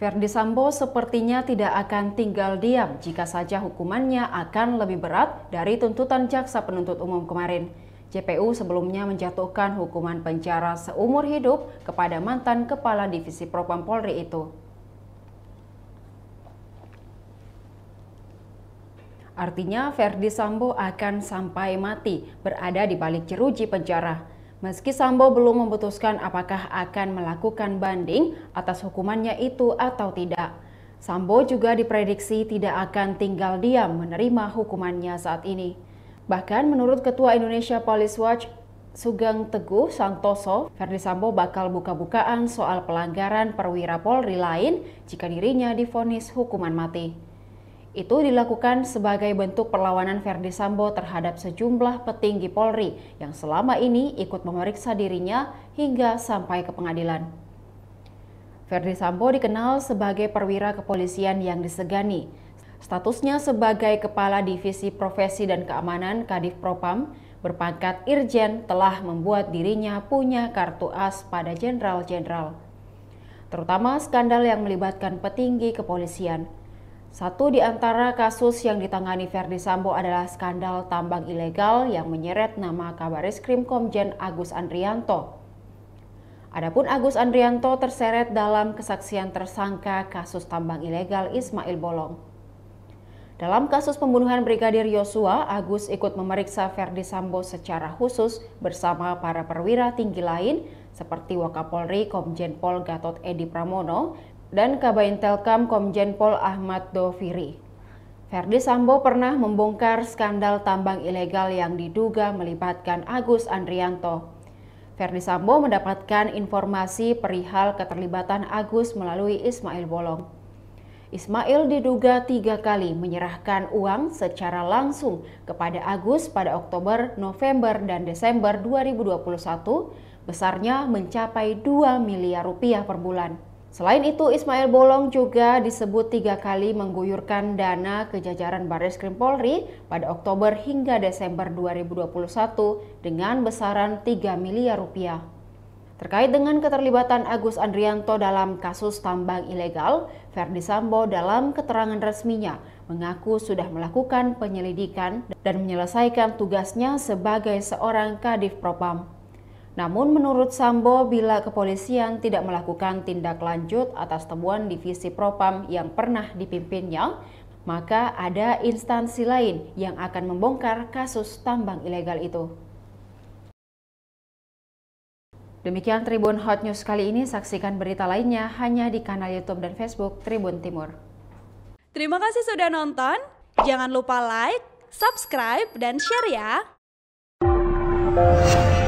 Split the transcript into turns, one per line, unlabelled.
Verdi Sambo sepertinya tidak akan tinggal diam jika saja hukumannya akan lebih berat dari tuntutan jaksa penuntut umum kemarin. JPU sebelumnya menjatuhkan hukuman penjara seumur hidup kepada mantan Kepala Divisi Propam Polri itu. Artinya Verdi Sambo akan sampai mati berada di balik jeruji penjara. Meski Sambo belum memutuskan apakah akan melakukan banding atas hukumannya itu atau tidak, Sambo juga diprediksi tidak akan tinggal diam menerima hukumannya saat ini. Bahkan menurut Ketua Indonesia Police Watch, Sugeng Teguh Santoso, Ferdi Sambo bakal buka-bukaan soal pelanggaran perwira Polri lain jika dirinya difonis hukuman mati. Itu dilakukan sebagai bentuk perlawanan Verdi Sambo terhadap sejumlah petinggi Polri yang selama ini ikut memeriksa dirinya hingga sampai ke pengadilan. Verdi Sambo dikenal sebagai perwira kepolisian yang disegani. Statusnya sebagai Kepala Divisi Profesi dan Keamanan Kadif Propam berpangkat Irjen telah membuat dirinya punya kartu as pada jenderal-jenderal. Terutama skandal yang melibatkan petinggi kepolisian. Satu di antara kasus yang ditangani Verdi Sambo adalah skandal tambang ilegal yang menyeret nama Kabaris Krim Komjen Agus Andrianto. Adapun Agus Andrianto terseret dalam kesaksian tersangka kasus tambang ilegal Ismail Bolong. Dalam kasus pembunuhan Brigadir Yosua, Agus ikut memeriksa Verdi Sambo secara khusus bersama para perwira tinggi lain seperti Wakapolri Komjen Pol Gatot Edi Pramono, dan Kabain Telkam Komjen Pol Ahmad Doviri. Verdi Sambo pernah membongkar skandal tambang ilegal yang diduga melibatkan Agus Andrianto. Verdi Sambo mendapatkan informasi perihal keterlibatan Agus melalui Ismail Bolong. Ismail diduga tiga kali menyerahkan uang secara langsung kepada Agus pada Oktober, November, dan Desember 2021, besarnya mencapai 2 miliar rupiah per bulan. Selain itu, Ismail Bolong juga disebut tiga kali mengguyurkan dana ke jajaran Baris Krim Polri pada Oktober hingga Desember 2021 dengan besaran 3 miliar rupiah. Terkait dengan keterlibatan Agus Andrianto dalam kasus tambang ilegal, Verdi Sambo dalam keterangan resminya mengaku sudah melakukan penyelidikan dan menyelesaikan tugasnya sebagai seorang Kadif Propam. Namun menurut Sambo, bila kepolisian tidak melakukan tindak lanjut atas temuan divisi propam yang pernah dipimpinnya, maka ada instansi lain yang akan membongkar kasus tambang ilegal itu. Demikian Tribun Hot News kali ini, saksikan berita lainnya hanya di kanal YouTube dan Facebook Tribun Timur. Terima kasih sudah nonton, jangan lupa like, subscribe, dan share ya!